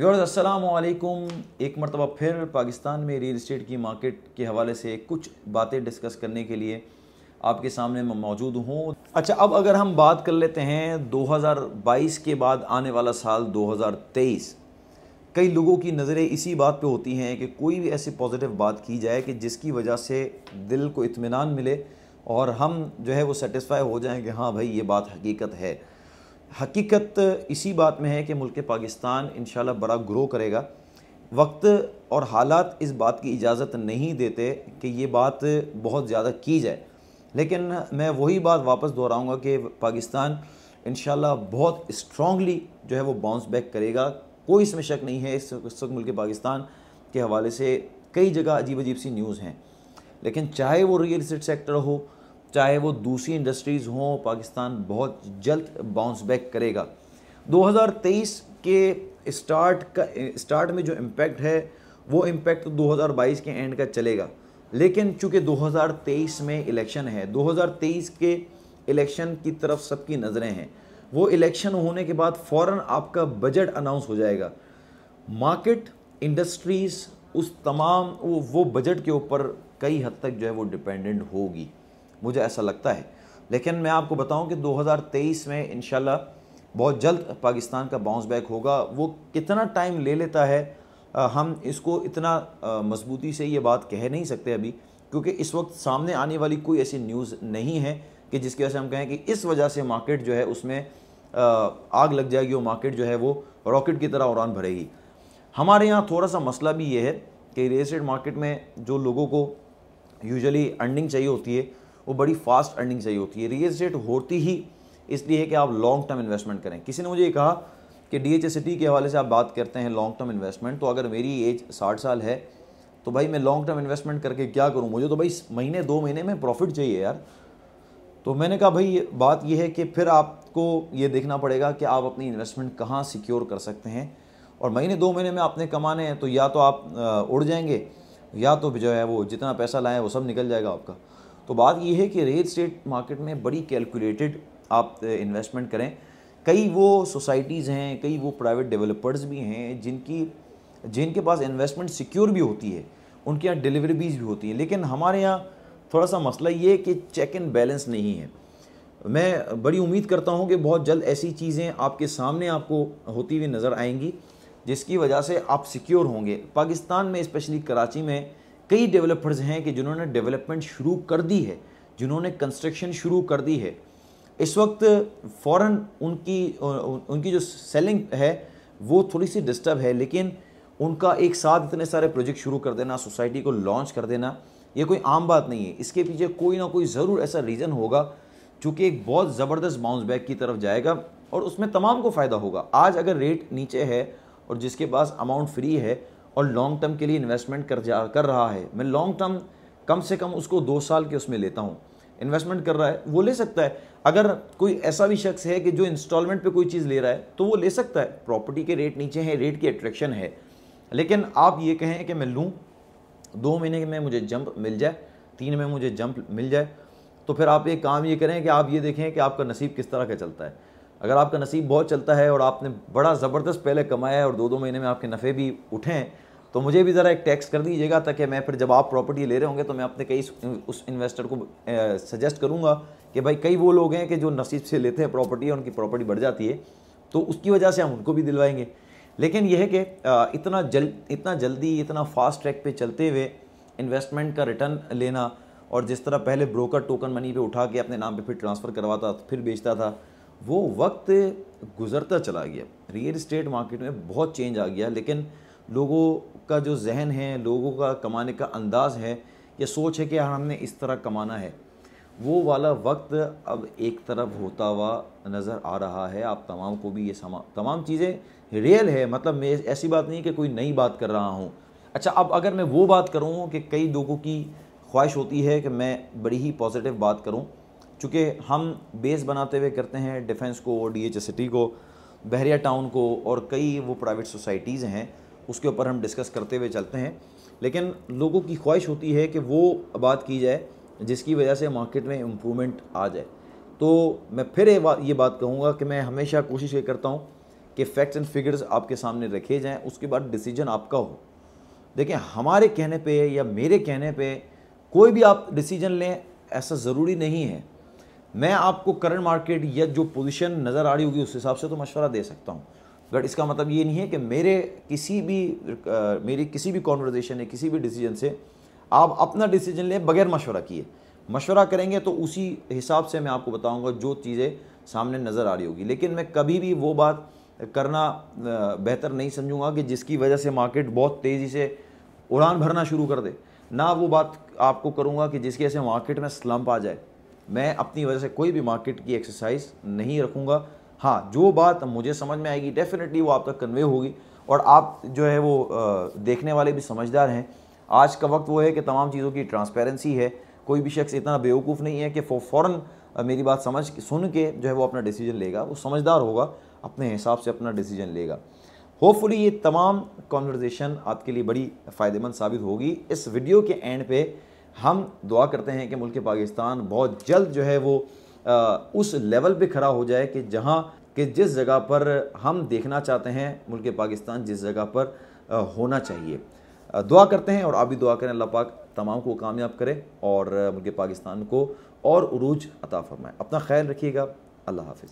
व्यवर्स असलकुम एक मरतबा फिर पाकिस्तान में रियल इस्टेट की मार्केट के हवाले से कुछ बातें डिस्कस करने के लिए आपके सामने मैं मौजूद हूँ अच्छा अब अगर हम बात कर लेते हैं 2022 के बाद आने वाला साल 2023 कई लोगों की नज़रें इसी बात पे होती हैं कि कोई भी ऐसी पॉजिटिव बात की जाए कि जिसकी वजह से दिल को इतमान मिले और हम जो है वो सेटिस्फाई हो जाएँ कि हाँ भाई ये बात हकीकत है हकीकत इसी बात में है कि मुल्क पाकिस्तान इन बड़ा ग्रो करेगा वक्त और हालात इस बात की इजाज़त नहीं देते कि ये बात बहुत ज़्यादा की जाए लेकिन मैं वही बात वापस दोहराऊंगा कि पाकिस्तान इन बहुत स्ट्रॉन्गली जो है वो बाउंस बैक करेगा कोई इसमें शक नहीं है इस वक्त मुल्क पाकिस्तान के हवाले से कई जगह अजीब अजीब सी न्यूज़ हैं लेकिन चाहे वो रियल इस्टेट सेक्टर हो चाहे वो दूसरी इंडस्ट्रीज़ हों पाकिस्तान बहुत जल्द बाउंस बैक करेगा 2023 के स्टार्ट का स्टार्ट में जो इम्पैक्ट है वो इम्पैक्ट तो 2022 के एंड का चलेगा लेकिन चूंकि 2023 में इलेक्शन है 2023 के इलेक्शन की तरफ सबकी नज़रें हैं वो इलेक्शन होने के बाद फ़ौर आपका बजट अनाउंस हो जाएगा मार्केट इंडस्ट्रीज़ उस तमाम वो वो बजट के ऊपर कई हद तक जो है वो डिपेंडेंट होगी मुझे ऐसा लगता है लेकिन मैं आपको बताऊं कि 2023 में इन बहुत जल्द पाकिस्तान का बाउंस बैक होगा वो कितना टाइम ले लेता है हम इसको इतना मजबूती से ये बात कह नहीं सकते अभी क्योंकि इस वक्त सामने आने वाली कोई ऐसी न्यूज़ नहीं है कि जिसकी वजह से हम कहें कि इस वजह से मार्केट जो है उसमें आग लग जाएगी और मार्केट जो है वो रॉकेट की तरह उड़ान भरेगी हमारे यहाँ थोड़ा सा मसला भी ये है कि रियल इस्टेट मार्केट में जो लोगों को यूजुअली अर्निंग चाहिए होती है वो बड़ी फास्ट अर्निंग चाहिए होती है रियल स्टेट होती ही इसलिए है कि आप लॉन्ग टर्म इन्वेस्टमेंट करें किसी ने मुझे ये कहा कि डी एच सिटी के हवाले से आप बात करते हैं लॉन्ग टर्म इन्वेस्टमेंट तो अगर मेरी एज साठ साल है तो भाई मैं लॉन्ग टर्म इन्वेस्टमेंट करके क्या करूँ मुझे तो भाई महीने दो महीने में प्रॉफिट चाहिए यार तो मैंने कहा भाई बात यह है कि फिर आपको ये देखना पड़ेगा कि आप अपनी इन्वेस्टमेंट कहाँ सिक्योर कर सकते हैं और महीने दो महीने में आपने कमाने हैं तो या तो आप उड़ जाएंगे या तो जो है वो जितना पैसा लाएँ वो सब निकल जाएगा आपका तो बात यह है कि रियल स्टेट मार्केट में बड़ी कैलकुलेटेड आप इन्वेस्टमेंट eh, करें कई वो सोसाइटीज़ हैं कई वो प्राइवेट डेवलपर्स भी हैं जिनकी जिनके पास इन्वेस्टमेंट सिक्योर भी होती है उनके यहाँ डिलीवरीज भी होती हैं लेकिन हमारे यहाँ थोड़ा सा मसला ये कि चेक एंड बैलेंस नहीं है मैं बड़ी उम्मीद करता हूँ कि बहुत जल्द ऐसी चीज़ें आपके सामने आपको होती हुई नज़र आएंगी जिसकी वजह से आप सिक्योर होंगे पाकिस्तान में स्पेशली कराची में कई डेवलपर्स हैं कि जिन्होंने डेवलपमेंट शुरू कर दी है जिन्होंने कंस्ट्रक्शन शुरू कर दी है इस वक्त फ़ौरन उनकी उनकी जो सेलिंग है वो थोड़ी सी डिस्टर्ब है लेकिन उनका एक साथ इतने सारे प्रोजेक्ट शुरू कर देना सोसाइटी को लॉन्च कर देना ये कोई आम बात नहीं है इसके पीछे कोई ना कोई ज़रूर ऐसा रीज़न होगा जो कि एक बहुत ज़बरदस्त बाउंस बैक की तरफ जाएगा और उसमें तमाम को फ़ायदा होगा आज अगर रेट नीचे है और जिसके पास अमाउंट फ्री है और लॉन्ग टर्म के लिए इन्वेस्टमेंट कर जा कर रहा है मैं लॉन्ग टर्म कम से कम उसको दो साल के उसमें लेता हूँ इन्वेस्टमेंट कर रहा है वो ले सकता है अगर कोई ऐसा भी शख्स है कि जो इंस्टॉलमेंट पे कोई चीज़ ले रहा है तो वो ले सकता है प्रॉपर्टी के रेट नीचे हैं रेट की अट्रैक्शन है लेकिन आप ये कहें कि मैं लूँ दो महीने में मुझे जंप मिल जाए तीन में मुझे जंप मिल जाए तो फिर आप एक काम ये करें कि आप ये देखें कि आपका नसीब किस तरह का चलता है अगर आपका नसीब बहुत चलता है और आपने बड़ा ज़बरदस्त पहले कमाया है और दो दो महीने में आपके नफ़े भी उठें तो मुझे भी ज़रा एक टैक्स कर दीजिएगा ताकि मैं फिर जब आप प्रॉपर्टी ले रहे होंगे तो मैं अपने कई उस इन्वेस्टर को सजेस्ट करूँगा कि भाई कई वो लोग हैं कि जो नसीब से लेते हैं प्रॉपर्टी और उनकी प्रॉपर्टी बढ़ जाती है तो उसकी वजह से हम उनको भी दिलवाएंगे लेकिन यह है कि इतना जल इतना जल्दी इतना फास्ट ट्रैक पे चलते हुए इन्वेस्टमेंट का रिटर्न लेना और जिस तरह पहले ब्रोकर टोकन मनी पे उठा के अपने नाम पे फिर ट्रांसफ़र करवाता तो फिर बेचता था वो वक्त गुजरता चला गया रियल इस्टेट मार्केट में बहुत चेंज आ गया लेकिन लोगों का जो जहन है लोगों का कमाने का अंदाज़ है या सोच है कि यार हमने इस तरह कमाना है वो वाला वक्त अब एक तरफ होता हुआ नज़र आ रहा है आप तमाम को भी ये समा तमाम चीज़ें रियल है मतलब मैं ऐसी बात नहीं कि कोई नई बात कर रहा हूँ अच्छा अब अगर मैं वो बात करूँ कि कई लोगों की ख्वाहिश होती है कि मैं बड़ी ही पॉजिटिव बात करूँ चूँकि हम बेस बनाते हुए करते हैं डिफेंस को डी एच सिटी को बहरिया टाउन को और कई वो प्राइवेट सोसाइटीज़ हैं उसके ऊपर हम डिस्कस करते हुए चलते हैं लेकिन लोगों की ख्वाहिश होती है कि वो बात की जाए जिसकी वजह से मार्केट में इम्प्रूवमेंट आ जाए तो मैं फिर ये बात कहूँगा कि मैं हमेशा कोशिश ये करता हूँ कि फैक्ट्स एंड फिगर्स आपके सामने रखे जाएँ उसके बाद डिसीजन आपका हो देखें हमारे कहने पर या मेरे कहने पर कोई भी आप डिसीजन लें ऐसा ज़रूरी नहीं है मैं आपको करंट मार्केट या जो पोजीशन नज़र आ रही होगी उस हिसाब से तो मशवरा दे सकता हूँ बट इसका मतलब ये नहीं है कि मेरे किसी भी आ, मेरी किसी भी कॉन्वर्जेशन या किसी भी डिसीजन से आप अपना डिसीजन लें बगैर मशवरा किए मशवरा करेंगे तो उसी हिसाब से मैं आपको बताऊँगा जो चीज़ें सामने नज़र आ रही होगी लेकिन मैं कभी भी वो बात करना बेहतर नहीं समझूंगा कि जिसकी वजह से मार्केट बहुत तेज़ी से उड़ान भरना शुरू कर दे ना वो बात आपको करूँगा कि जिसकी वजह से मार्केट में स्लम्प आ जाए मैं अपनी वजह से कोई भी मार्केट की एक्सरसाइज नहीं रखूँगा हाँ जो बात मुझे समझ में आएगी डेफिनेटली वो आप तक कन्वे होगी और आप जो है वो देखने वाले भी समझदार हैं आज का वक्त वो है कि तमाम चीज़ों की ट्रांसपेरेंसी है कोई भी शख्स इतना बेवकूफ़ नहीं है कि फ़ौरन मेरी बात समझ सुन के जो है वो अपना डिसीजन लेगा वो समझदार होगा अपने हिसाब से अपना डिसीजन लेगा होपफुली ये तमाम कॉन्वर्जेसन आपके लिए बड़ी फ़ायदेमंद साबित होगी इस वीडियो के एंड पे हम दुआ करते हैं कि मुल्क पाकिस्तान बहुत जल्द जो है वो आ, उस लेवल पे खड़ा हो जाए कि जहाँ कि जिस जगह पर हम देखना चाहते हैं मुल्क पाकिस्तान जिस जगह पर आ, होना चाहिए आ, दुआ करते हैं और आप भी दुआ करें अल्लाह पाक तमाम को कामयाब करें और मुल्क पाकिस्तान को और उरूज अता फरमाए अपना ख्याल रखिएगा अल्लाह हाफ